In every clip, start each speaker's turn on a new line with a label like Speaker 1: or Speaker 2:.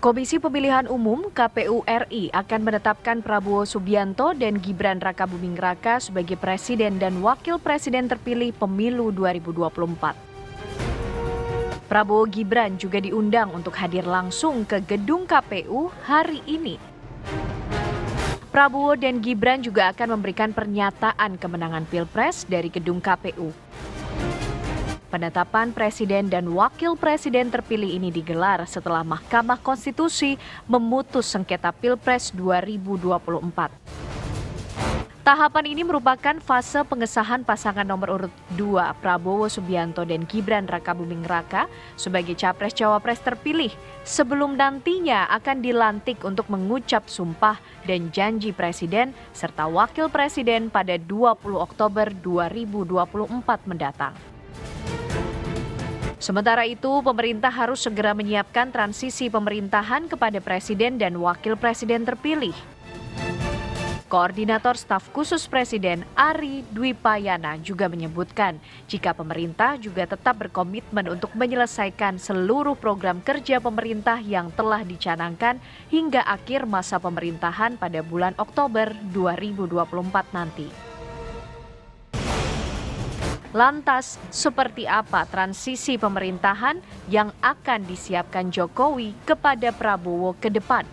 Speaker 1: Komisi Pemilihan Umum KPU RI akan menetapkan Prabowo Subianto dan Gibran Raka Buming Raka sebagai presiden dan wakil presiden terpilih Pemilu 2024. Prabowo Gibran juga diundang untuk hadir langsung ke gedung KPU hari ini. Prabowo dan Gibran juga akan memberikan pernyataan kemenangan Pilpres dari gedung KPU. Penetapan Presiden dan Wakil Presiden terpilih ini digelar setelah Mahkamah Konstitusi memutus sengketa Pilpres 2024. Tahapan ini merupakan fase pengesahan pasangan nomor urut 2 Prabowo Subianto dan Gibran Rakabuming Raka sebagai capres-cawapres terpilih sebelum nantinya akan dilantik untuk mengucap sumpah dan janji presiden serta wakil presiden pada 20 Oktober 2024 mendatang. Sementara itu, pemerintah harus segera menyiapkan transisi pemerintahan kepada presiden dan wakil presiden terpilih. Koordinator Staf Khusus Presiden Ari Dwi Payana juga menyebutkan jika pemerintah juga tetap berkomitmen untuk menyelesaikan seluruh program kerja pemerintah yang telah dicanangkan hingga akhir masa pemerintahan pada bulan Oktober 2024 nanti. Lantas, seperti apa transisi pemerintahan yang akan disiapkan Jokowi kepada Prabowo ke depan?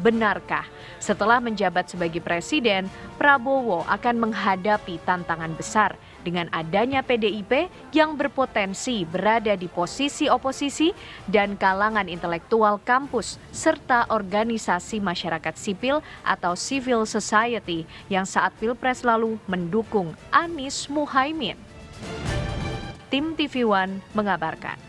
Speaker 1: Benarkah setelah menjabat sebagai presiden, Prabowo akan menghadapi tantangan besar dengan adanya PDIP yang berpotensi berada di posisi oposisi dan kalangan intelektual kampus serta organisasi masyarakat sipil atau civil society yang saat Pilpres lalu mendukung Anies Muhaimin? Tim TV One mengabarkan.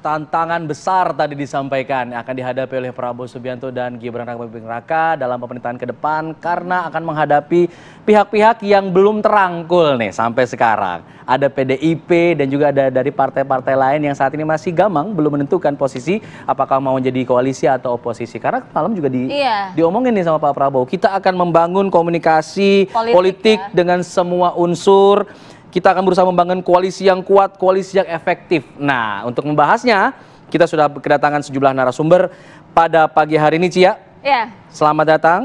Speaker 2: tantangan besar tadi disampaikan akan dihadapi oleh Prabowo Subianto dan Gibran Raka Buming Raka dalam pemerintahan ke depan karena akan menghadapi pihak-pihak yang belum terangkul nih sampai sekarang. Ada PDIP dan juga ada dari partai-partai lain yang saat ini masih gamang belum menentukan posisi apakah mau jadi koalisi atau oposisi. Karena malam juga di iya. diomongin nih sama Pak Prabowo, kita akan membangun komunikasi politik, politik ya. dengan semua unsur kita akan berusaha membangun koalisi yang kuat, koalisi yang efektif. Nah, untuk membahasnya, kita sudah kedatangan sejumlah narasumber pada pagi hari ini, Cia. Ya. Selamat datang.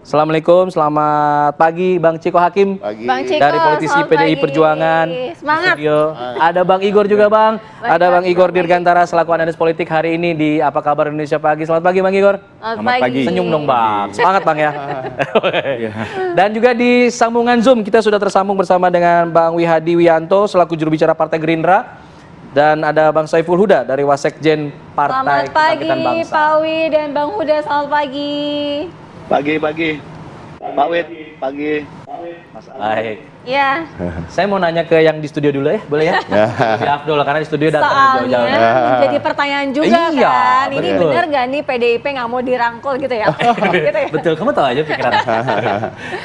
Speaker 2: Assalamualaikum, selamat pagi Bang Ciko Hakim pagi. Bang Ciko, dari politisi PDI pagi. Perjuangan. Semangat. Studio. Ada Bang Igor juga Bang,
Speaker 3: Baik, ada Bang Igor
Speaker 2: Dirgantara selaku analis politik hari ini di Apa Kabar Indonesia Pagi. Selamat pagi Bang Igor.
Speaker 1: Selamat pagi. Senyum dong Bang,
Speaker 2: iya. semangat Bang ya.
Speaker 4: Iya.
Speaker 2: Dan juga di sambungan Zoom kita sudah tersambung bersama dengan Bang Wihadi Wianto selaku juru bicara Partai Gerindra dan ada Bang Saiful Huda dari Wasekjen Partai selamat pagi, Bangsa. Selamat pagi Pak
Speaker 3: Wi dan Bang Huda, selamat pagi.
Speaker 2: Pagi, pagi. Pak Wid, pagi. Mas Baik. ya Saya mau nanya ke yang di studio dulu ya, boleh ya? Ya. afdol karena di studio datang jauh-jauh. Jadi pertanyaan juga iya, kan, betul. ini benar
Speaker 3: gak nih PDIP nggak mau dirangkul gitu ya? gitu ya? Betul, kamu tahu aja pikiran.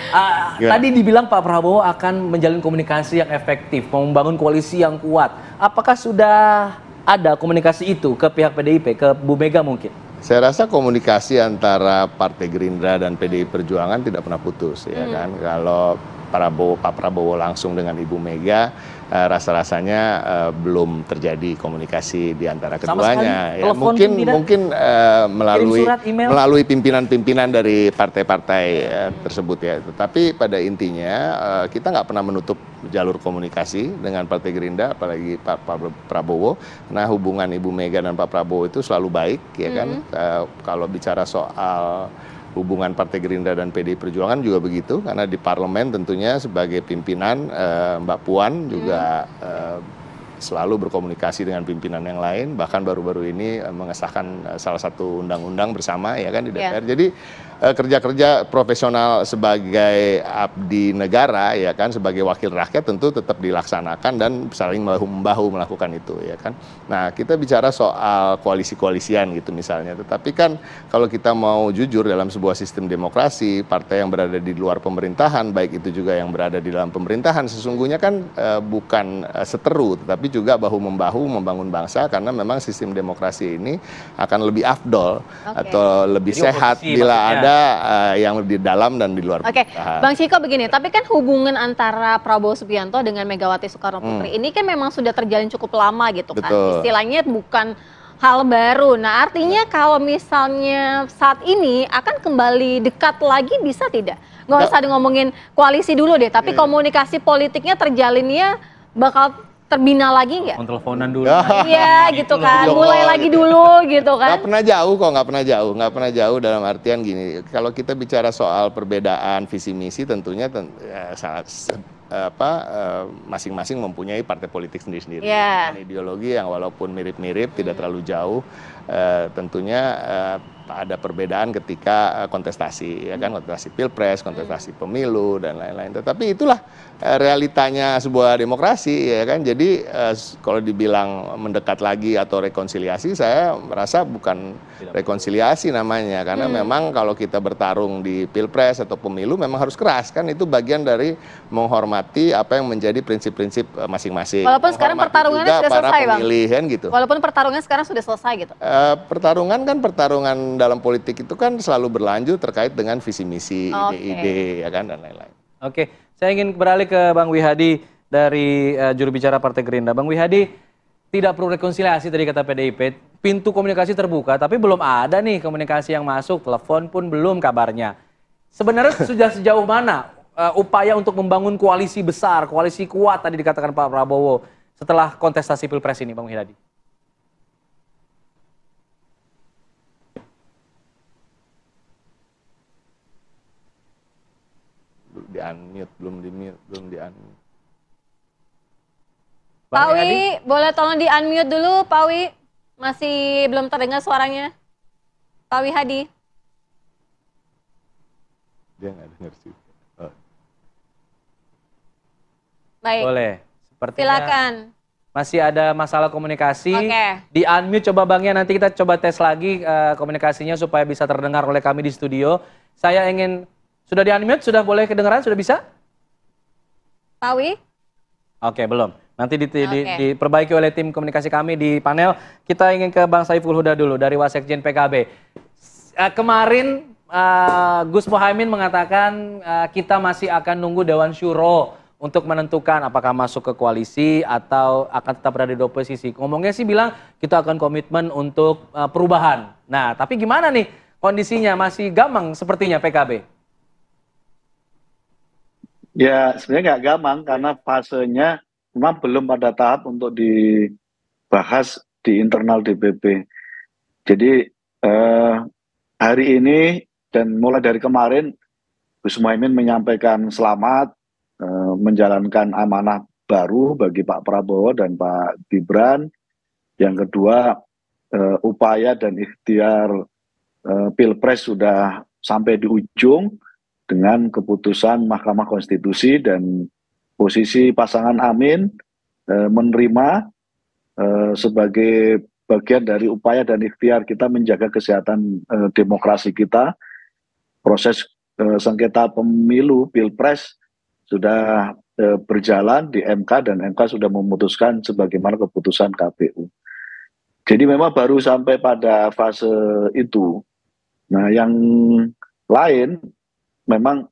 Speaker 3: uh, tadi
Speaker 2: dibilang Pak Prabowo akan menjalin komunikasi yang efektif, membangun koalisi yang kuat. Apakah sudah ada komunikasi itu ke pihak PDIP, ke Bu Mega mungkin?
Speaker 5: Saya rasa komunikasi antara Partai Gerindra dan PDI Perjuangan tidak pernah putus ya hmm. kan. Kalau Prabowo Pak Prabowo langsung dengan Ibu Mega uh, rasa-rasanya uh, belum terjadi komunikasi di antara keduanya. Ya, mungkin pimpinan, mungkin uh, melalui surat, email. melalui pimpinan-pimpinan dari partai-partai uh, tersebut ya. Tetapi pada intinya uh, kita nggak pernah menutup jalur komunikasi dengan Partai Gerindra, apalagi Pak, Pak Prabowo. Nah hubungan Ibu Mega dan Pak Prabowo itu selalu baik ya kan. Mm -hmm. uh, kalau bicara soal hubungan Partai Gerindra dan PDI Perjuangan juga begitu karena di parlemen tentunya sebagai pimpinan eh, Mbak Puan juga hmm. eh, selalu berkomunikasi dengan pimpinan yang lain bahkan baru-baru ini eh, mengesahkan eh, salah satu undang-undang bersama ya kan di iya. DPR. Yeah. Jadi Eh, kerja-kerja profesional sebagai abdi negara ya kan sebagai wakil rakyat tentu tetap dilaksanakan dan saling bahu membahu melakukan itu ya kan. Nah, kita bicara soal koalisi-koalisian gitu misalnya. Tetapi kan kalau kita mau jujur dalam sebuah sistem demokrasi, partai yang berada di luar pemerintahan baik itu juga yang berada di dalam pemerintahan sesungguhnya kan e, bukan e, seteru tetapi juga bahu membahu membangun bangsa karena memang sistem demokrasi ini akan lebih afdol okay. atau lebih Jadi sehat bila ada ada uh, yang di dalam dan di luar Oke, okay. Bang
Speaker 3: Ciko begini, tapi kan hubungan antara Prabowo Subianto dengan Megawati Soekarno Putri hmm. ini kan memang sudah terjalin cukup lama gitu kan. Betul. kan. Istilahnya bukan hal baru. Nah, artinya ya. kalau misalnya saat ini akan kembali dekat lagi bisa tidak? Nggak usah ngomongin koalisi dulu deh, tapi hmm. komunikasi politiknya terjalinnya bakal terbina lagi nggak?
Speaker 5: Mau teleponan dulu. Ya.
Speaker 3: Iya gitu, gitu kan, mulai lagi gitu. dulu gitu kan. Gak
Speaker 5: pernah jauh kok, nggak pernah jauh, nggak pernah jauh dalam artian gini. Kalau kita bicara soal perbedaan visi misi, tentunya ten, ya, sangat apa eh, masing-masing mempunyai partai politik sendiri-sendiri. Yeah. ideologi yang walaupun mirip-mirip, hmm. tidak terlalu jauh Eh, tentunya eh, ada perbedaan ketika eh, kontestasi ya kan kontestasi pilpres, kontestasi pemilu dan lain-lain. Tetapi itulah realitanya sebuah demokrasi ya kan. Jadi kalau dibilang mendekat lagi atau rekonsiliasi saya merasa bukan rekonsiliasi namanya karena hmm. memang kalau kita bertarung di pilpres atau pemilu memang harus keras kan itu bagian dari menghormati apa yang menjadi prinsip-prinsip masing-masing. Walaupun sekarang
Speaker 3: pertarungannya sudah selesai, Bang.
Speaker 5: pemilihan, gitu.
Speaker 3: Walaupun pertarungannya sekarang sudah selesai gitu.
Speaker 5: uh, Eh, pertarungan kan pertarungan dalam politik itu kan selalu berlanjut terkait dengan visi misi, ide-ide okay. ya kan dan lain-lain. Oke, okay. saya ingin
Speaker 2: beralih ke Bang Wihadi dari uh, juru bicara Partai Gerindra. Bang Wihadi tidak perlu rekonsiliasi tadi kata PDIP. Pintu komunikasi terbuka tapi belum ada nih komunikasi yang masuk, telepon pun belum kabarnya. Sebenarnya sudah sejauh mana uh, upaya untuk membangun koalisi besar, koalisi kuat tadi dikatakan Pak Prabowo setelah kontestasi Pilpres ini Bang Wihadi?
Speaker 5: di unmute, belum di mute, belum di unmute. Pawi,
Speaker 3: boleh tolong di unmute dulu, Pawi. Masih belum terdengar suaranya. Pawi Hadi.
Speaker 6: Dia nggak dengar sih. Oh.
Speaker 3: Baik. Boleh.
Speaker 2: Seperti Silakan. Masih ada masalah komunikasi. Okay. Di unmute coba Bangnya nanti kita coba tes lagi uh, komunikasinya supaya bisa terdengar oleh kami di studio. Saya ingin sudah di-unmute? Sudah boleh kedengeran? Sudah bisa? Tawi? Oke, Oke, belum. Nanti di, okay. di, diperbaiki oleh tim komunikasi kami di panel. Kita ingin ke Bang Saiful Huda dulu dari Wasekjen PKB. Uh, eh, kemarin uh, Gus Mohaimin mengatakan uh, kita masih akan nunggu Dewan Syuro untuk menentukan apakah masuk ke koalisi atau akan tetap berada di oposisi. Ngomongnya sih bilang kita akan komitmen untuk uh, perubahan. Nah, tapi gimana nih kondisinya? Masih gamang sepertinya PKB?
Speaker 7: Ya sebenarnya nggak gampang karena fasenya memang belum pada tahap untuk dibahas di internal DPP. Jadi eh, hari ini dan mulai dari kemarin Gus Muhaimin menyampaikan selamat eh, menjalankan amanah baru bagi Pak Prabowo dan Pak Gibran. Yang kedua eh, upaya dan ikhtiar eh, pilpres sudah sampai di ujung dengan keputusan Mahkamah Konstitusi dan posisi pasangan Amin e, menerima e, sebagai bagian dari upaya dan ikhtiar kita menjaga kesehatan e, demokrasi kita. Proses e, sengketa pemilu Pilpres sudah e, berjalan di MK dan MK sudah memutuskan sebagaimana keputusan KPU. Jadi memang baru sampai pada fase itu. Nah, yang lain memang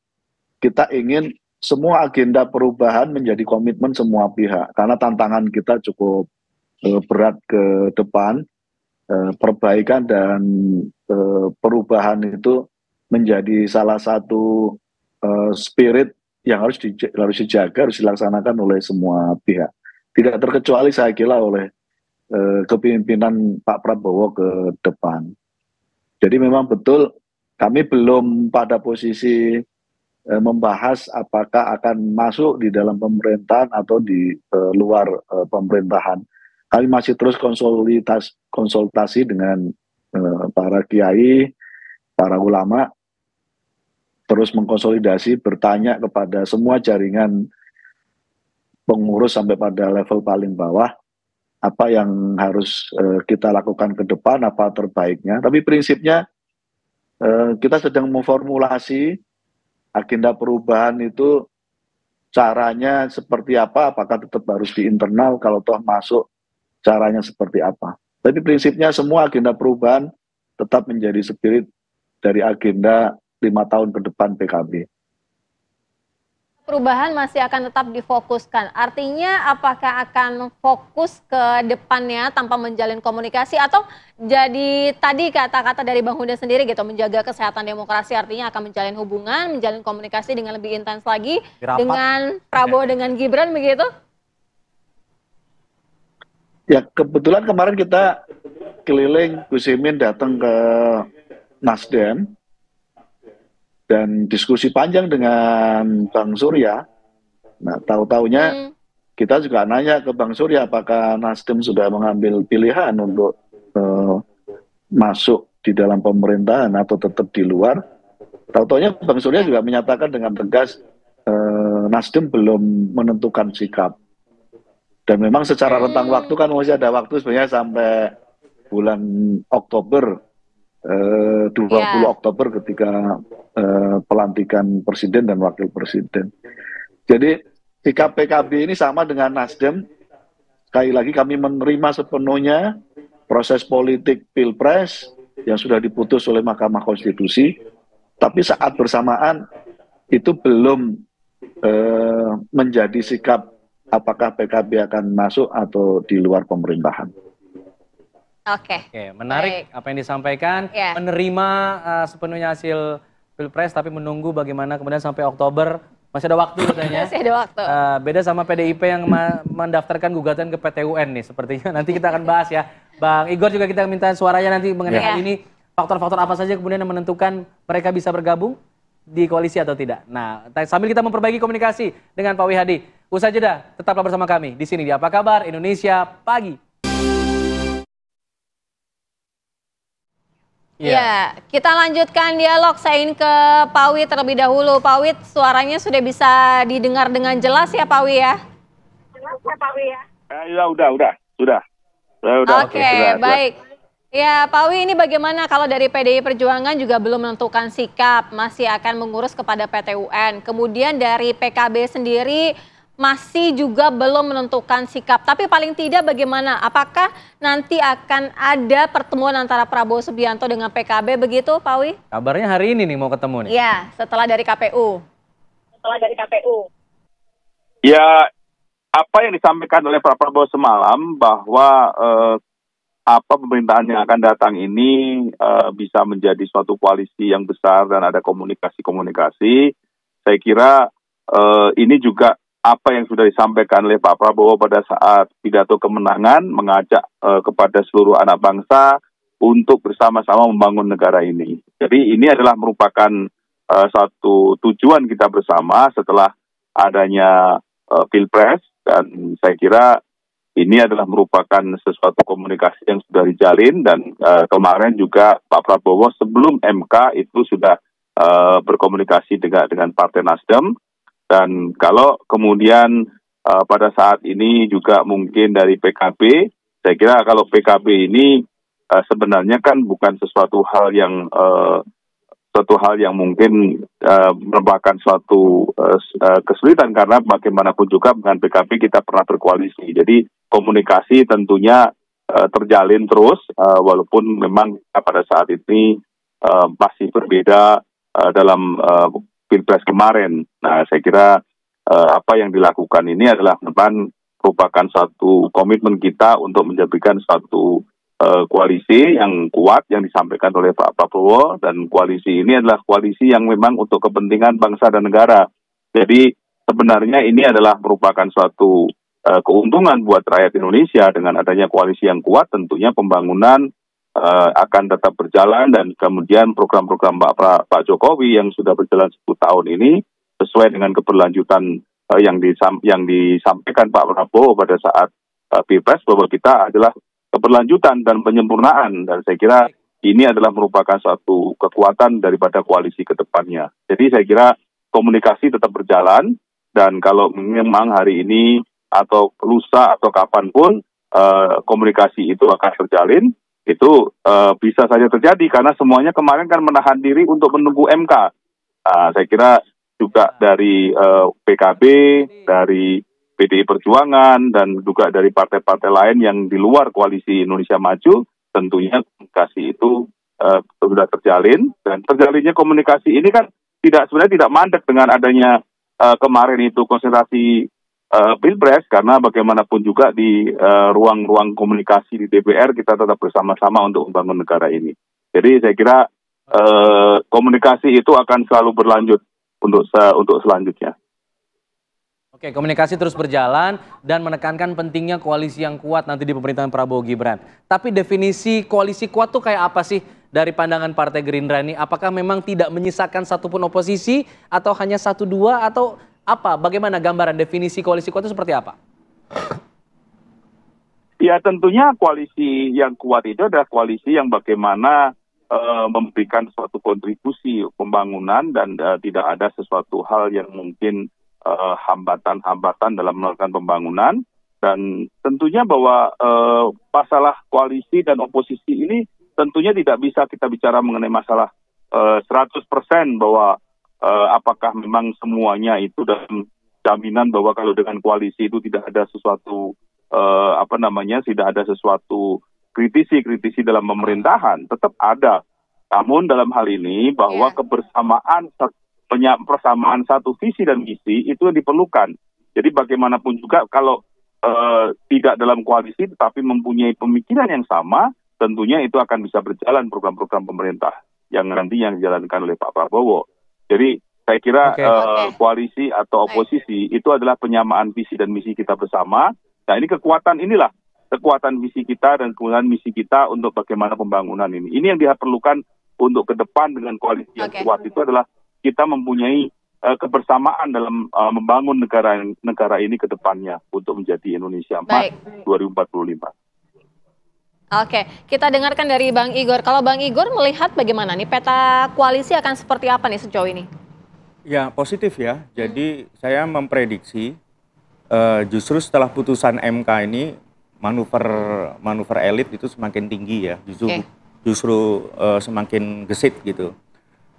Speaker 7: kita ingin semua agenda perubahan menjadi komitmen semua pihak karena tantangan kita cukup uh, berat ke depan uh, perbaikan dan uh, perubahan itu menjadi salah satu spirit yang harus di, harus dijaga harus dilaksanakan oleh semua pihak tidak terkecuali saya kira oleh kepemimpinan Pak Prabowo ke depan jadi memang betul kami belum pada posisi eh, membahas apakah akan masuk di dalam pemerintahan atau di eh, luar eh, pemerintahan. Kami masih terus konsolidasi, konsultasi dengan para kiai, para ulama, terus mengkonsolidasi, bertanya kepada semua jaringan pengurus sampai pada level paling bawah, apa yang harus kita lakukan ke depan, apa terbaiknya. Tapi prinsipnya Eh, kita sedang memformulasi agenda perubahan itu caranya seperti apa, apakah tetap harus di internal, kalau toh masuk caranya seperti apa. Tapi prinsipnya semua agenda perubahan tetap menjadi spirit dari agenda lima tahun ke depan PKB
Speaker 3: perubahan masih akan tetap difokuskan. Artinya apakah akan fokus ke depannya tanpa menjalin komunikasi atau jadi tadi kata-kata dari Bang Huda sendiri gitu menjaga kesehatan demokrasi artinya akan menjalin hubungan, menjalin komunikasi dengan lebih intens lagi Dirapat. dengan Prabowo dengan Gibran begitu?
Speaker 7: Ya kebetulan kemarin kita keliling Gus Imin datang ke Nasdem dan diskusi panjang dengan Bang Surya. Nah, tahu-taunya hmm. kita juga nanya ke Bang Surya apakah Nasdem sudah mengambil pilihan untuk uh, masuk di dalam pemerintahan atau tetap di luar. Tahu-taunya Bang Surya juga menyatakan dengan tegas uh, Nasdem belum menentukan sikap. Dan memang secara rentang hmm. waktu kan masih ada waktu sebenarnya sampai bulan Oktober eh, 20 yeah. Oktober ketika eh, pelantikan presiden dan wakil presiden. Jadi sikap PKB ini sama dengan Nasdem. Sekali lagi kami menerima sepenuhnya proses politik pilpres yang sudah diputus oleh Mahkamah Konstitusi. Tapi saat bersamaan itu belum eh, menjadi sikap apakah PKB akan masuk atau di luar pemerintahan.
Speaker 2: Oke. Okay. okay, menarik Baik. apa yang disampaikan. Yeah. Menerima uh, sepenuhnya hasil pilpres, tapi menunggu bagaimana kemudian sampai Oktober masih ada waktu katanya. masih ada waktu. Uh, beda sama PDIP yang mendaftarkan gugatan ke PTUN nih, sepertinya nanti kita akan bahas ya, Bang Igor juga kita minta suaranya nanti mengenai yeah. hal ini. Faktor-faktor apa saja kemudian yang menentukan mereka bisa bergabung di koalisi atau tidak. Nah, sambil kita memperbaiki komunikasi dengan Pak Wihadi, usai jeda tetaplah bersama kami di sini di Apa Kabar Indonesia Pagi.
Speaker 3: Iya, ya, kita lanjutkan dialog. Saya ingin ke Pawi terlebih dahulu. Pawi, suaranya sudah bisa didengar dengan jelas ya Pawi ya? Jelas ya Pawi ya?
Speaker 6: Eh, ya udah, udah, sudah. Ya sudah, sudah Oke, okay, baik.
Speaker 3: Sudah. Ya, Pawi, ini bagaimana kalau dari PDI Perjuangan juga belum menentukan sikap, masih akan mengurus kepada PTUN. Kemudian dari PKB sendiri masih juga belum menentukan sikap. Tapi paling tidak bagaimana? Apakah nanti akan ada pertemuan antara Prabowo Subianto dengan PKB begitu, Pak Wi?
Speaker 2: Kabarnya hari ini nih mau ketemu
Speaker 3: nih. Iya, setelah dari KPU. Setelah dari KPU.
Speaker 6: Ya, apa yang disampaikan oleh Pak Prabowo semalam bahwa eh, apa pemerintahan yang akan datang ini eh, bisa menjadi suatu koalisi yang besar dan ada komunikasi-komunikasi. Saya kira eh, ini juga apa yang sudah disampaikan oleh Pak Prabowo pada saat pidato kemenangan mengajak uh, kepada seluruh anak bangsa untuk bersama-sama membangun negara ini. Jadi ini adalah merupakan uh, satu tujuan kita bersama setelah adanya uh, pilpres dan saya kira ini adalah merupakan sesuatu komunikasi yang sudah dijalin dan uh, kemarin juga Pak Prabowo sebelum MK itu sudah uh, berkomunikasi dengan dengan Partai Nasdem dan kalau kemudian uh, pada saat ini juga mungkin dari PKB, saya kira kalau PKB ini uh, sebenarnya kan bukan sesuatu hal yang uh, eh, suatu hal yang mungkin uh, merupakan suatu uh, kesulitan karena bagaimanapun juga dengan PKB kita pernah berkoalisi. Jadi komunikasi tentunya uh, terjalin terus uh, walaupun memang pada saat ini uh, masih berbeda uh, dalam uh, pilpres kemarin. Nah, saya kira uh, apa yang dilakukan ini adalah depan merupakan satu komitmen kita untuk menjadikan satu uh, koalisi yang kuat yang disampaikan oleh Pak Prabowo dan koalisi ini adalah koalisi yang memang untuk kepentingan bangsa dan negara. Jadi sebenarnya ini adalah merupakan suatu uh, keuntungan buat rakyat Indonesia dengan adanya koalisi yang kuat tentunya pembangunan uh, akan tetap berjalan dan kemudian program-program Pak, pra- Pak Jokowi yang sudah berjalan 10 tahun ini sesuai dengan keberlanjutan uh, yang, disam, yang disampaikan Pak Prabowo pada saat uh, Pilpres bahwa kita adalah keberlanjutan dan penyempurnaan dan saya kira ini adalah merupakan suatu kekuatan daripada koalisi ke depannya. Jadi saya kira komunikasi tetap berjalan dan kalau memang hari ini atau lusa atau kapanpun uh, komunikasi itu akan terjalin itu uh, bisa saja terjadi karena semuanya kemarin kan menahan diri untuk menunggu MK. Uh, ah, saya kira juga ah. dari uh, eh, PKB, dari PDI Perjuangan dan juga dari partai-partai lain yang di luar koalisi Indonesia Maju, tentunya komunikasi itu uh, sudah terjalin dan terjalinnya komunikasi ini kan tidak sebenarnya tidak mandek dengan adanya uh, kemarin itu konsentrasi uh, pilpres karena bagaimanapun juga di eh, ruang-ruang uh, komunikasi di DPR kita tetap bersama-sama untuk membangun negara ini. Jadi saya kira uh, komunikasi itu akan selalu berlanjut untuk se untuk selanjutnya.
Speaker 2: Oke, komunikasi terus berjalan dan menekankan pentingnya koalisi yang kuat nanti di pemerintahan Prabowo Gibran. Tapi definisi koalisi kuat tuh kayak apa sih dari pandangan Partai Gerindra ini? Apakah memang tidak menyisakan satupun oposisi atau hanya satu dua atau apa, bagaimana gambaran definisi koalisi kuat itu seperti apa?
Speaker 6: Ya tentunya koalisi yang kuat itu adalah koalisi yang bagaimana uh, memberikan suatu kontribusi pembangunan dan uh, tidak ada sesuatu hal yang mungkin hambatan eh, hambatan-hambatan dalam melakukan pembangunan dan tentunya bahwa uh, masalah koalisi dan oposisi ini tentunya tidak bisa kita bicara mengenai masalah uh, 100% bahwa uh, apakah memang semuanya itu dalam jaminan bahwa kalau dengan koalisi itu tidak ada sesuatu uh, apa namanya tidak ada sesuatu kritisi-kritisi dalam pemerintahan tetap ada. Namun dalam hal ini bahwa yeah. kebersamaan persamaan satu visi dan misi itu yang diperlukan. Jadi bagaimanapun juga kalau uh, tidak dalam koalisi tetapi mempunyai pemikiran yang sama, tentunya itu akan bisa berjalan program-program pemerintah yang nantinya dijalankan oleh Pak Prabowo. Jadi saya kira okay. uh, eh, koalisi atau oposisi itu adalah penyamaan visi dan misi kita bersama. Nah ini kekuatan inilah kekuatan visi kita dan kemudian misi kita untuk bagaimana pembangunan ini. Ini yang diperlukan untuk ke depan dengan koalisi yang okay. kuat itu adalah kita mempunyai eh, kebersamaan dalam uh, membangun negara negara ini ke depannya untuk menjadi Indonesia Baik. 2045.
Speaker 3: Oke, kita dengarkan dari Bang Igor. Kalau Bang Igor melihat bagaimana nih peta koalisi akan seperti apa nih sejauh ini?
Speaker 4: Ya positif ya. Jadi hmm. saya memprediksi uh, justru setelah putusan MK ini manuver manuver elit itu semakin tinggi ya. Justru okay. justru uh, semakin gesit gitu.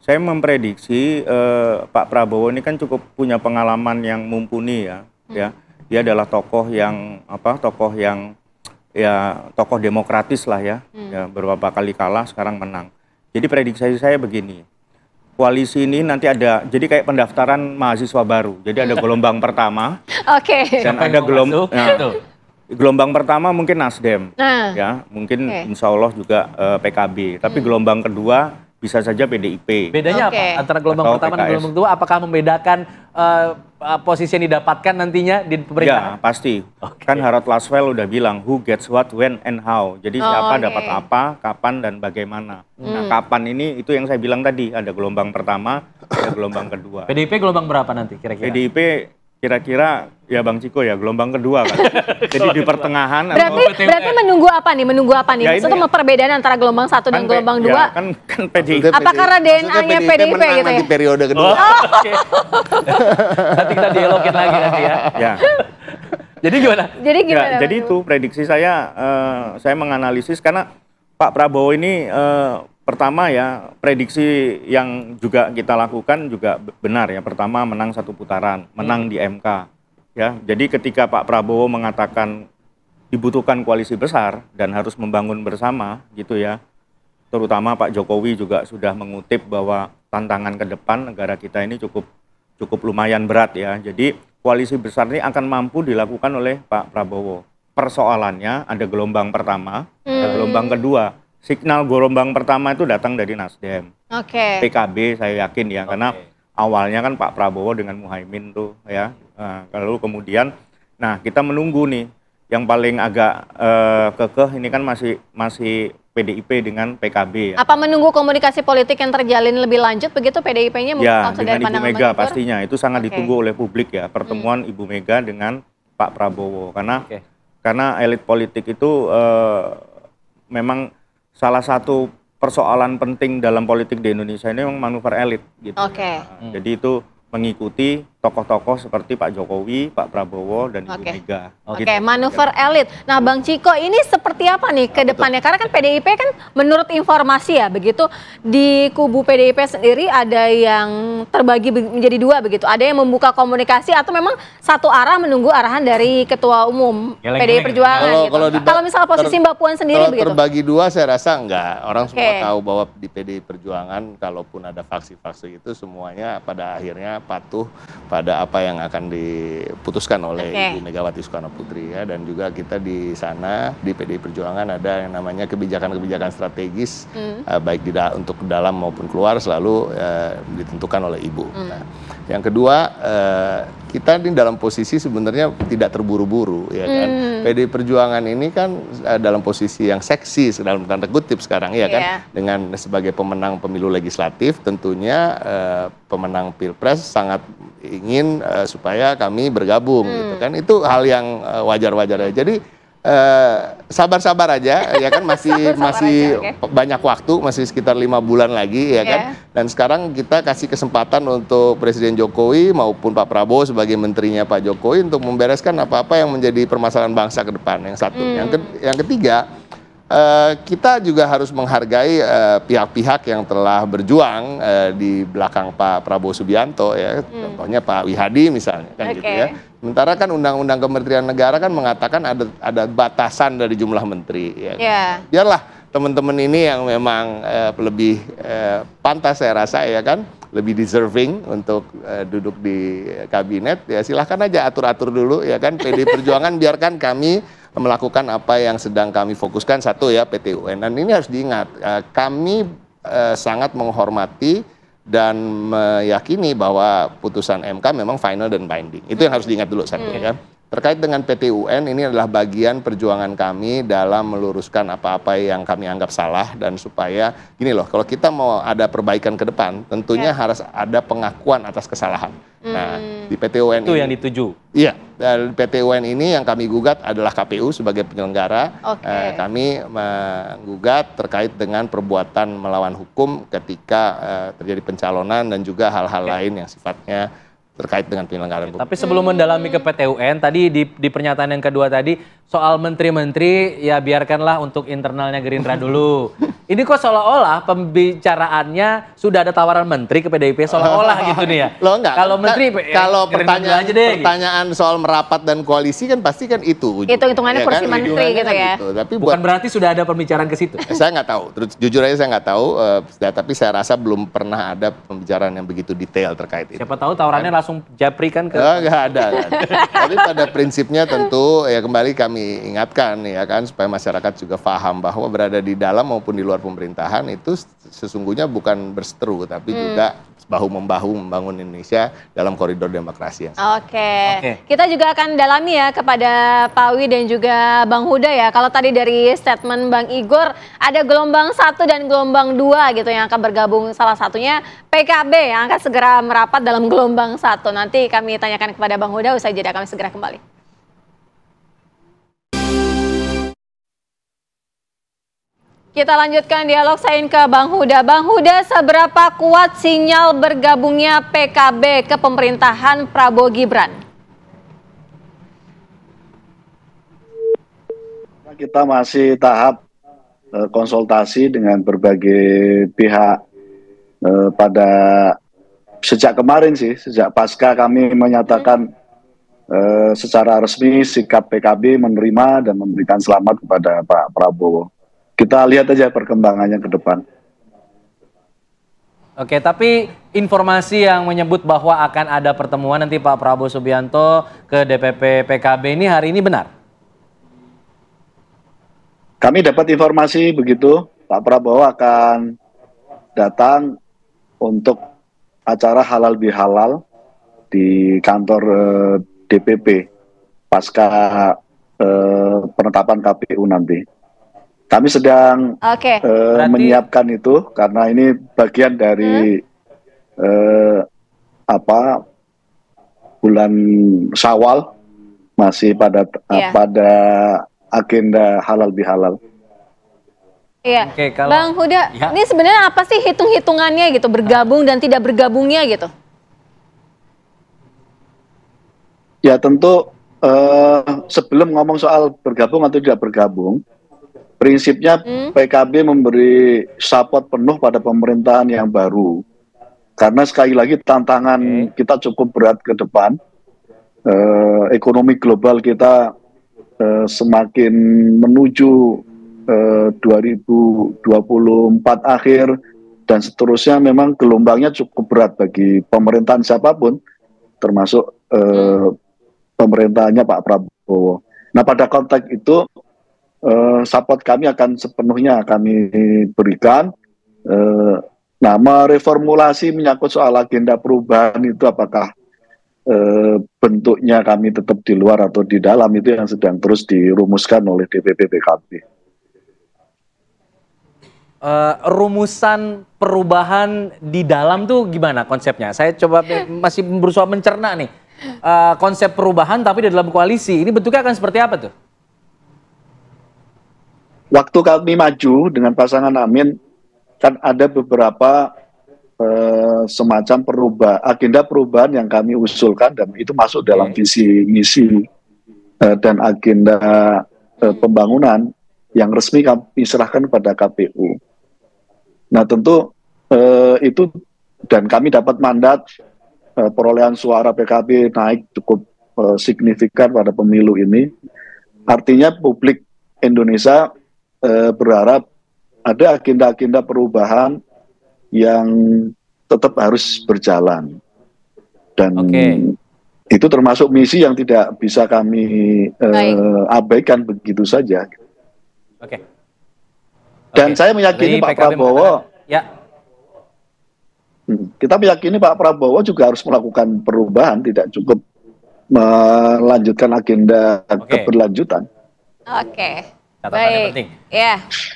Speaker 4: Saya memprediksi uh, Pak Prabowo ini kan cukup punya pengalaman yang mumpuni ya. Hmm. Ya, dia adalah tokoh yang apa? Tokoh yang ya tokoh demokratis lah ya, hmm. ya beberapa kali kalah sekarang menang. Jadi prediksi saya begini, koalisi ini nanti ada jadi kayak pendaftaran mahasiswa baru. Jadi ada gelombang pertama.
Speaker 3: Okay. Dan ada
Speaker 4: gelombang ya, gelombang pertama mungkin Nasdem. Nah. Ya, mungkin okay. insya Allah juga uh, eh, PKB. Tapi hmm. gelombang kedua bisa saja PDIP. Bedanya okay. apa antara gelombang Atau pertama PKS. dan gelombang kedua?
Speaker 2: Apakah membedakan uh, posisi yang didapatkan nantinya
Speaker 4: di pemerintahan? Ya pasti. Okay. Kan Harold Laswell udah bilang who gets what, when and how. Jadi oh, siapa okay. dapat apa, kapan dan bagaimana. Nah, hmm. Nah kapan ini itu yang saya bilang tadi ada gelombang pertama, ada gelombang kedua. PDIP gelombang berapa nanti kira-kira? PDIP kira-kira ya Bang Ciko ya gelombang kedua kan. Jadi di pertengahan berarti atau... berarti
Speaker 3: menunggu apa nih? Menunggu apa nih? Ya, itu ya. perbedaan antara gelombang satu kan dan gelombang ya, dua. kan
Speaker 4: kan
Speaker 5: PDIP. Apa karena
Speaker 3: DNA-nya PDIP, gitu ya? periode kedua. Oh, okay.
Speaker 4: nanti kita dialogin lagi nanti ya. ya. Jadi gimana?
Speaker 3: Jadi ya, gimana? Ya, jadi
Speaker 4: itu prediksi saya uh, saya menganalisis karena Pak Prabowo ini uh, pertama ya prediksi yang juga kita lakukan juga benar ya. Pertama menang satu putaran, menang hmm. di MK. Ya, jadi ketika Pak Prabowo mengatakan dibutuhkan koalisi besar dan harus membangun bersama gitu ya. Terutama Pak Jokowi juga sudah mengutip bahwa tantangan ke depan negara kita ini cukup cukup lumayan berat ya. Jadi koalisi besar ini akan mampu dilakukan oleh Pak Prabowo. Persoalannya ada gelombang pertama, hmm. ada gelombang kedua signal gelombang pertama itu datang dari Nasdem. Oke. Okay. PKB saya yakin ya okay. karena awalnya kan Pak Prabowo dengan Muhaimin tuh ya. Nah, lalu kemudian nah kita menunggu nih yang paling agak eh, kekeh ini kan masih masih PDIP dengan PKB ya.
Speaker 3: Apa menunggu komunikasi politik yang terjalin lebih lanjut begitu PDIP-nya ya, dengan Ibu Mega pastinya
Speaker 4: itu sangat okay. ditunggu oleh publik ya pertemuan hmm. Ibu Mega dengan Pak Prabowo karena okay. karena elit politik itu eh, memang salah satu persoalan penting dalam politik di Indonesia ini memang manuver elit gitu. Oke. Okay. Jadi itu mengikuti tokoh-tokoh seperti Pak Jokowi, Pak Prabowo, dan Ibu okay. Mega. Oke, okay. Gitu. okay. manuver
Speaker 3: elit. Nah, Bang Ciko ini seperti apa nih ke nah, depannya? Karena kan PDIP kan menurut informasi ya, begitu di kubu PDIP sendiri ada yang terbagi menjadi dua begitu. Ada yang membuka komunikasi atau memang satu arah menunggu arahan dari Ketua Umum PDIP PDI ya. Perjuangan. Kalau, gitu. kalau, nah, kalau misalnya posisi Mbak Puan sendiri kalau begitu?
Speaker 5: terbagi dua saya rasa enggak. Orang okay. semua tahu bahwa di PDI Perjuangan kalaupun ada faksi-faksi itu semuanya pada akhirnya patuh pada apa yang akan diputuskan oleh okay. Ibu Megawati Soekarno Putri ya dan juga kita di sana di PDI Perjuangan ada yang namanya kebijakan-kebijakan strategis mm. uh, baik di da untuk dalam maupun keluar selalu uh, ditentukan oleh Ibu. Mm. Nah, yang kedua uh, kita ini dalam posisi sebenarnya tidak terburu-buru ya kan. Hmm. PD Perjuangan ini kan uh, dalam posisi yang seksi dalam tanda kutip sekarang ya yeah. kan iya. dengan sebagai pemenang pemilu legislatif tentunya uh, pemenang Pilpres sangat ingin uh, supaya kami bergabung hmm. gitu kan. Itu hal yang wajar-wajar uh, aja. -wajar Jadi Eh, sabar-sabar aja ya kan masih masih aja, okay. banyak waktu masih sekitar lima bulan lagi ya yeah. kan iya. dan sekarang kita kasih kesempatan untuk Presiden Jokowi maupun Pak Prabowo sebagai menterinya Pak Jokowi untuk membereskan apa-apa yang menjadi permasalahan bangsa ke depan yang satu mm. yang ke yang ketiga Uh, kita juga harus menghargai eh, pihak-pihak uh, yang telah berjuang uh, di belakang Pak Prabowo Subianto ya, hmm. contohnya Pak Wihadi misalnya kan okay. gitu ya Sementara kan undang-undang Kementerian Negara kan mengatakan ada ada batasan dari jumlah menteri. Ya. Kan? Yeah. Biarlah teman-teman ini yang memang eh, lebih eh, pantas saya rasa ya kan, lebih deserving untuk eh, duduk di kabinet ya silahkan aja atur-atur dulu ya kan. PD Perjuangan biarkan kami melakukan apa yang sedang kami fokuskan satu ya PT UN dan ini harus diingat eh, kami eh, sangat menghormati dan meyakini bahwa putusan MK memang final dan binding. Itu yang harus diingat dulu satu hmm. ya. Terkait dengan PT UN ini adalah bagian perjuangan kami dalam meluruskan apa-apa yang kami anggap salah dan supaya gini loh kalau kita mau ada perbaikan ke depan tentunya ya. harus ada pengakuan atas kesalahan.
Speaker 8: Nah, hmm. di
Speaker 5: PT UN itu ini, yang dituju. Iya, dan PT UN ini yang kami gugat adalah KPU sebagai penyelenggara. Okay. Eh, kami menggugat terkait dengan perbuatan melawan hukum ketika eh, terjadi pencalonan dan juga hal-hal okay. lain yang sifatnya terkait dengan penyelenggaraan. Tapi sebelum hmm.
Speaker 2: mendalami ke PT UN, tadi di, di pernyataan yang kedua tadi soal menteri-menteri ya biarkanlah untuk internalnya Gerindra dulu. Ini kok seolah-olah pembicaraannya sudah ada tawaran menteri
Speaker 5: ke PDIP seolah-olah gitu nih ya. Lo enggak. Kalau menteri Ka ya, kalau pertanyaan aja deh, gitu. pertanyaan gitu. soal merapat dan koalisi kan pasti kan itu. Itu hitungannya ya kursi gitu kan? menteri gitu ya. Gitu. Tapi bukan berarti sudah ada pembicaraan ke situ. Eh, saya nggak tahu. Terus jujur aja saya nggak tahu uh, tapi saya rasa belum pernah ada pembicaraan yang begitu detail terkait itu. Siapa
Speaker 2: tahu tawarannya kan? langsung
Speaker 5: japri kan ke Enggak oh, ada. Kan. tapi pada prinsipnya tentu ya kembali kami kami ingatkan ya kan supaya masyarakat juga paham bahwa berada di dalam maupun di luar pemerintahan itu sesungguhnya bukan berseteru tapi hmm. juga bahu membahu membangun Indonesia dalam koridor demokrasi yang
Speaker 3: Oke. Okay. Kita juga akan dalami ya kepada Pak Wi dan juga Bang Huda ya. Kalau tadi dari statement Bang Igor ada gelombang satu dan gelombang dua gitu yang akan bergabung salah satunya PKB yang akan segera merapat dalam gelombang satu. Nanti kami tanyakan kepada Bang Huda usai jeda kami segera kembali. Kita lanjutkan dialog saya ke Bang Huda. Bang Huda, seberapa kuat sinyal bergabungnya PKB ke pemerintahan Prabowo Gibran?
Speaker 7: Kita masih tahap e, konsultasi dengan berbagai pihak e, pada sejak kemarin sih, sejak pasca kami menyatakan e, secara resmi sikap PKB menerima dan memberikan selamat kepada Pak Prabowo kita lihat aja perkembangannya ke depan.
Speaker 2: Oke, tapi informasi yang menyebut bahwa akan ada pertemuan nanti Pak Prabowo Subianto ke DPP PKB ini hari ini benar?
Speaker 7: Kami dapat informasi begitu, Pak Prabowo akan datang untuk acara halal bihalal di kantor eh, DPP pasca eh, penetapan KPU nanti. Kami sedang
Speaker 3: okay. uh, eh, Berarti...
Speaker 7: menyiapkan itu karena ini bagian dari hmm. uh, apa bulan Syawal masih pada yeah. uh, iya. pada agenda halal bihalal. Iya. Okay,
Speaker 3: kalau, Bang Huda, ya. ini sebenarnya apa sih hitung-hitungannya gitu bergabung dan tidak bergabungnya gitu?
Speaker 7: Ya tentu uh, sebelum ngomong soal bergabung atau tidak bergabung, prinsipnya hmm? PKB memberi support penuh pada pemerintahan yang baru. Karena sekali lagi tantangan hmm. kita cukup berat ke depan. Uh, ekonomi global kita uh, semakin menuju eh, uh, 2024 akhir dan seterusnya memang gelombangnya cukup berat bagi pemerintahan siapapun termasuk uh, pemerintahnya Pak
Speaker 4: Prabowo.
Speaker 7: Nah, pada konteks itu eh, support kami akan sepenuhnya kami berikan. Uh, eh, nah, mereformulasi menyangkut soal agenda perubahan itu apakah uh, bentuknya kami tetap di luar atau di dalam itu yang sedang terus dirumuskan oleh DPP PKB. Uh,
Speaker 2: eh, rumusan perubahan di dalam tuh gimana konsepnya? Saya coba iya. masih berusaha mencerna nih uh, konsep perubahan tapi di dalam koalisi. Ini bentuknya akan seperti apa tuh?
Speaker 7: waktu kami maju dengan pasangan Amin kan ada beberapa eh, semacam perubahan agenda perubahan yang kami usulkan dan itu masuk dalam hmm. visi misi eh, dan agenda eh, pembangunan yang resmi kami serahkan kepada KPU. Nah tentu eh, itu dan kami dapat mandat eh, perolehan suara PKB naik cukup eh, signifikan pada pemilu ini. Artinya publik Indonesia eh, berharap ada agenda-agenda perubahan yang tetap harus berjalan dan okay. itu termasuk misi yang tidak bisa kami eh, abaikan begitu saja.
Speaker 2: Oke. Okay. Dan saya meyakini Jadi, Pak PKB Prabowo. Ya.
Speaker 7: Hmm, kita meyakini Pak Prabowo juga harus melakukan perubahan, tidak cukup melanjutkan agenda okay. keberlanjutan.
Speaker 3: Oke. Okay. Catatan Baik. penting. Ya.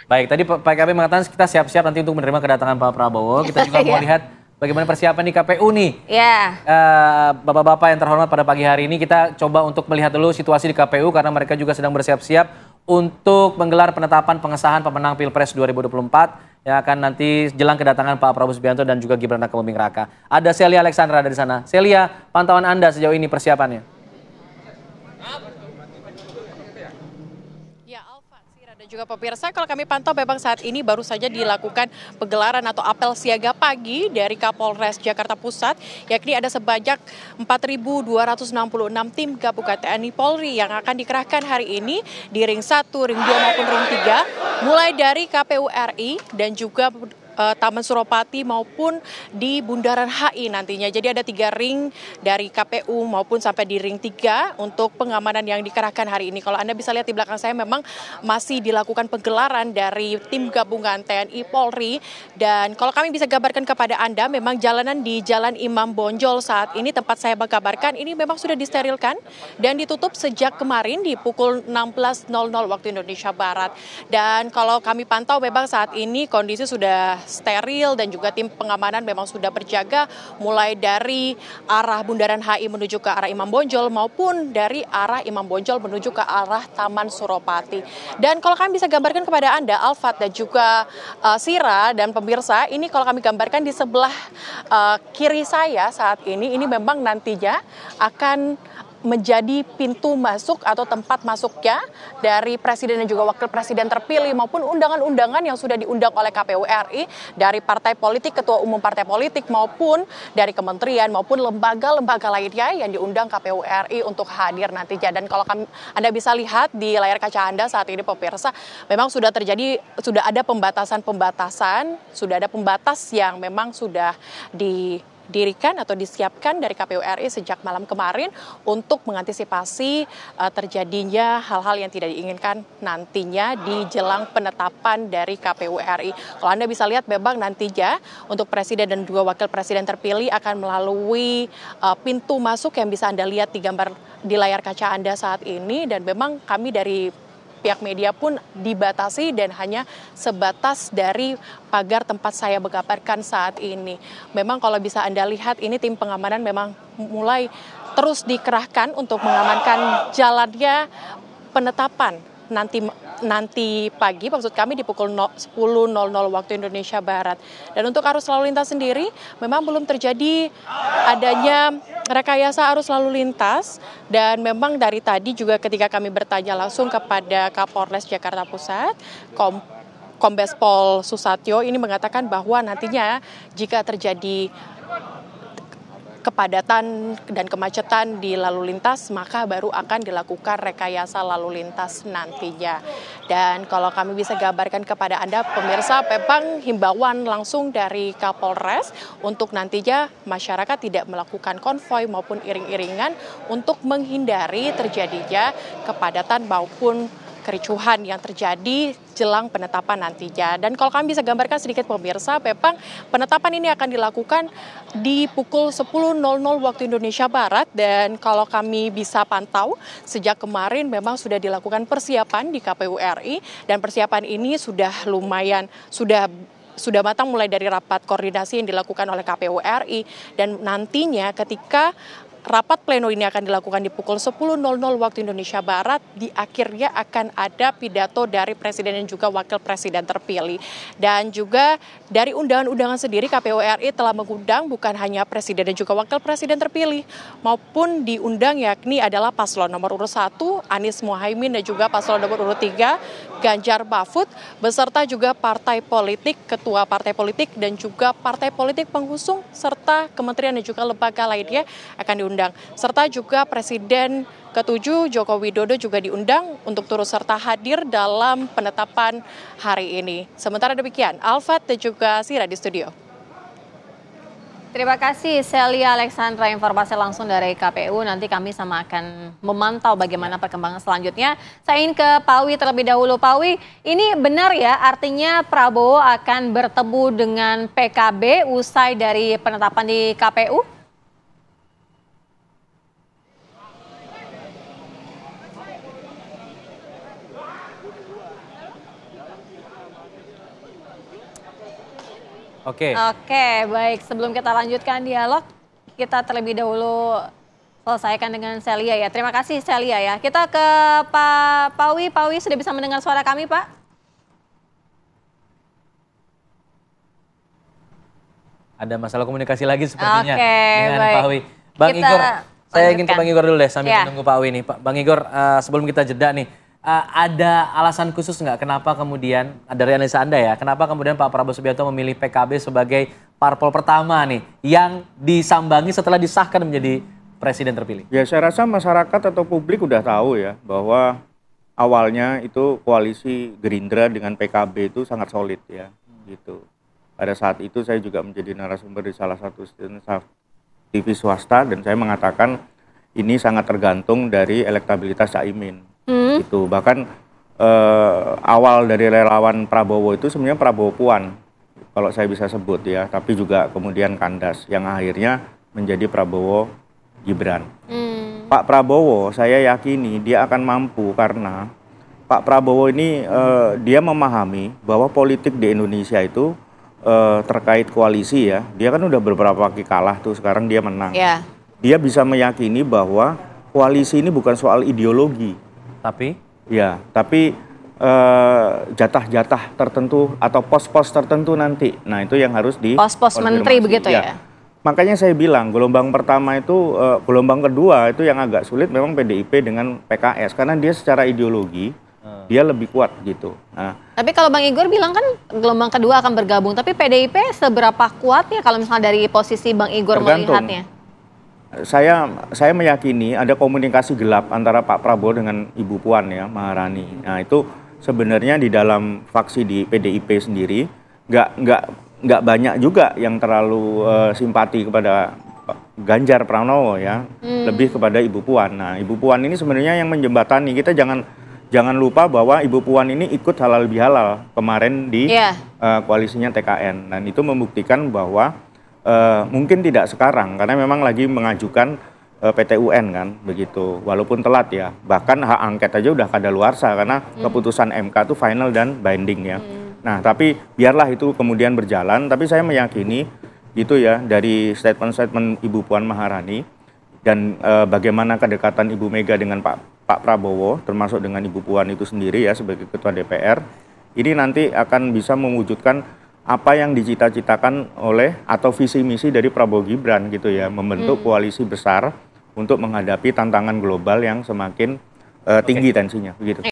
Speaker 2: Baik, tadi Pak KP mengatakan kita siap-siap nanti untuk menerima kedatangan Pak Prabowo. Kita juga mau iya. lihat bagaimana persiapan di KPU nih. Ya. Yeah. Bapak-bapak yang terhormat pada pagi hari ini kita coba untuk melihat dulu situasi di KPU karena mereka juga sedang bersiap-siap untuk menggelar penetapan pengesahan pemenang Pilpres 2024 yang akan nanti jelang kedatangan Pak Prabowo Subianto dan juga Gibran Raka Buming Raka. Ada Celia Alexandra dari sana. Celia, pantauan Anda sejauh ini persiapannya?
Speaker 8: juga pemirsa, kalau kami pantau memang saat ini baru saja dilakukan pegelaran atau apel siaga pagi dari Kapolres Jakarta Pusat, yakni ada sebanyak 4.266 tim gabungan TNI Polri yang akan dikerahkan hari ini di ring 1, ring 2 maupun ring 3, mulai dari KPU RI dan juga uh, Taman Suropati maupun di Bundaran HI nantinya. Jadi ada tiga ring dari KPU maupun sampai di ring tiga untuk pengamanan yang dikerahkan hari ini. Kalau Anda bisa lihat di belakang saya memang masih dilakukan penggelaran dari tim gabungan TNI Polri dan kalau kami bisa gambarkan kepada Anda memang jalanan di Jalan Imam Bonjol saat ini tempat saya mengkabarkan ini memang sudah disterilkan dan ditutup sejak kemarin di pukul 16.00 waktu Indonesia Barat. Dan kalau kami pantau memang saat ini kondisi sudah steril dan juga tim pengamanan memang sudah berjaga mulai dari arah Bundaran HI menuju ke arah Imam Bonjol maupun dari arah Imam Bonjol menuju ke arah Taman Suropati. Dan kalau kami bisa gambarkan kepada Anda Alfat dan juga uh, Sira dan pemirsa, ini kalau kami gambarkan di sebelah uh, kiri saya saat ini ini memang nantinya akan menjadi pintu masuk atau tempat masuknya dari presiden dan juga wakil presiden terpilih maupun undangan-undangan yang sudah diundang oleh KPU RI dari partai politik, ketua umum partai politik maupun dari kementerian maupun lembaga-lembaga lainnya yang diundang KPU RI untuk hadir nantinya. Dan kalau kami, Anda bisa lihat di layar kaca Anda saat ini pemirsa, memang sudah terjadi sudah ada pembatasan-pembatasan, sudah ada pembatas yang memang sudah di didirikan atau disiapkan dari KPU RI sejak malam kemarin untuk mengantisipasi uh, terjadinya hal-hal yang tidak diinginkan nantinya di jelang penetapan dari KPU RI. Kalau Anda bisa lihat memang nantinya untuk presiden dan dua wakil presiden terpilih akan melalui uh, pintu masuk yang bisa Anda lihat di gambar di layar kaca Anda saat ini dan memang kami dari pihak media pun dibatasi dan hanya sebatas dari pagar tempat saya bergabarkan saat ini. Memang kalau bisa Anda lihat ini tim pengamanan memang mulai terus dikerahkan untuk mengamankan jalannya penetapan nanti nanti pagi, maksud kami di pukul 10.00 waktu Indonesia Barat. Dan untuk arus lalu lintas sendiri, memang belum terjadi adanya rekayasa arus lalu lintas. Dan memang dari tadi juga ketika kami bertanya langsung kepada Kapolres Jakarta Pusat, Kom Kombes Pol Susatyo ini mengatakan bahwa nantinya jika terjadi kepadatan dan kemacetan di lalu lintas maka baru akan dilakukan rekayasa lalu lintas nantinya. Dan kalau kami bisa gambarkan kepada Anda pemirsa memang himbauan langsung dari Kapolres untuk nantinya masyarakat tidak melakukan konvoi maupun iring-iringan untuk menghindari terjadinya kepadatan maupun kericuhan yang terjadi jelang penetapan nantinya. Dan kalau kami bisa gambarkan sedikit pemirsa, memang penetapan ini akan dilakukan di pukul 10.00 waktu Indonesia Barat dan kalau kami bisa pantau sejak kemarin memang sudah dilakukan persiapan di KPU RI dan persiapan ini sudah lumayan sudah sudah matang mulai dari rapat koordinasi yang dilakukan oleh KPU RI dan nantinya ketika rapat pleno ini akan dilakukan di pukul 10.00 waktu Indonesia Barat. Di akhirnya akan ada pidato dari Presiden dan juga Wakil Presiden terpilih. Dan juga dari undangan-undangan sendiri KPU RI telah mengundang bukan hanya Presiden dan juga Wakil Presiden terpilih, maupun diundang yakni adalah paslon nomor urut 1, Anies Mohaimin dan juga paslon nomor urut 3, Ganjar Mahfud, beserta juga partai politik, ketua partai politik dan juga partai politik pengusung serta kementerian dan juga lembaga lainnya akan diundang diundang serta juga Presiden ketujuh Joko Widodo juga diundang untuk turut serta hadir dalam penetapan hari ini. Sementara demikian, Alfat dan juga Sira di studio.
Speaker 3: Terima kasih Celia Alexandra informasi langsung dari KPU. Nanti kami sama akan memantau bagaimana ya. perkembangan selanjutnya. Saya ingin ke Pawi terlebih dahulu. Pawi, ini benar ya artinya Prabowo akan bertemu dengan PKB usai dari penetapan di KPU? Oke. Okay. Oke, okay, baik. Sebelum kita lanjutkan dialog, kita terlebih dahulu selesaikan dengan Celia ya. Terima kasih Celia ya. Kita ke Pak Pawi. Pawi sudah bisa mendengar suara kami, Pak?
Speaker 2: Ada masalah komunikasi lagi sepertinya okay, dengan baik. Pak Pawi. Bang kita Igor, saya ingin ke Bang Igor dulu deh sambil ya. menunggu Pak Pawi nih. Pak Bang Igor, uh, sebelum kita jeda nih, uh, ada alasan khusus nggak kenapa kemudian dari analisa Anda ya, kenapa kemudian Pak Prabowo Subianto memilih PKB sebagai parpol pertama nih yang disambangi setelah disahkan menjadi presiden terpilih?
Speaker 4: Ya saya rasa masyarakat atau publik udah tahu ya bahwa awalnya itu koalisi Gerindra dengan PKB itu sangat solid ya gitu. Pada saat itu saya juga menjadi narasumber di salah satu stasiun TV swasta dan saya mengatakan ini sangat tergantung dari elektabilitas Caimin Hmm. Itu bahkan eh, awal dari relawan Prabowo itu sebenarnya Prabowo Puan kalau saya bisa sebut ya, tapi juga kemudian kandas yang akhirnya menjadi Prabowo Gibran. Hmm. Pak Prabowo saya yakini dia akan mampu karena Pak Prabowo ini eh, dia memahami bahwa politik di Indonesia itu eh, terkait koalisi ya. Dia kan udah beberapa kali kalah tuh, sekarang dia menang. Yeah. Dia bisa meyakini bahwa koalisi ini bukan soal ideologi, tapi? Ya, tapi eh, jatah-jatah tertentu atau pos-pos tertentu nanti. Nah itu yang harus di pos-pos menteri begitu ya. ya. Makanya saya bilang gelombang pertama itu e, gelombang kedua itu yang agak sulit memang PDIP dengan PKS karena dia secara ideologi hmm. dia lebih kuat gitu. Nah,
Speaker 3: tapi kalau Bang Igor bilang kan gelombang kedua akan bergabung, tapi PDIP seberapa kuat ya kalau misalnya dari posisi Bang Igor
Speaker 8: tergantung, melihatnya?
Speaker 4: saya saya meyakini ada komunikasi gelap antara Pak Prabowo dengan Ibu Puan ya Maharani. Nah itu sebenarnya di dalam faksi di PDIP sendiri nggak nggak nggak banyak juga yang terlalu uh, simpati kepada Ganjar Pranowo ya, hmm. lebih kepada Ibu Puan. Nah Ibu Puan ini sebenarnya yang menjembatani kita jangan jangan lupa bahwa Ibu Puan ini ikut halal bihalal kemarin di yeah. Iya. uh, koalisinya TKN dan itu membuktikan bahwa uh, mungkin tidak sekarang karena memang lagi mengajukan uh, eh, PTUN kan begitu walaupun telat ya bahkan hak angket aja udah kada luar sah karena hmm. keputusan MK itu final dan binding ya hmm. nah tapi biarlah itu kemudian berjalan tapi saya meyakini gitu ya dari statement-statement Ibu Puan Maharani dan e, bagaimana kedekatan Ibu Mega dengan Pak Pak Prabowo termasuk dengan Ibu Puan itu sendiri ya sebagai ketua DPR ini nanti akan bisa mewujudkan apa yang dicita-citakan oleh atau visi misi dari Prabowo Gibran gitu ya, membentuk hmm. koalisi besar untuk menghadapi tantangan global yang semakin uh, tinggi okay. tensinya begitu.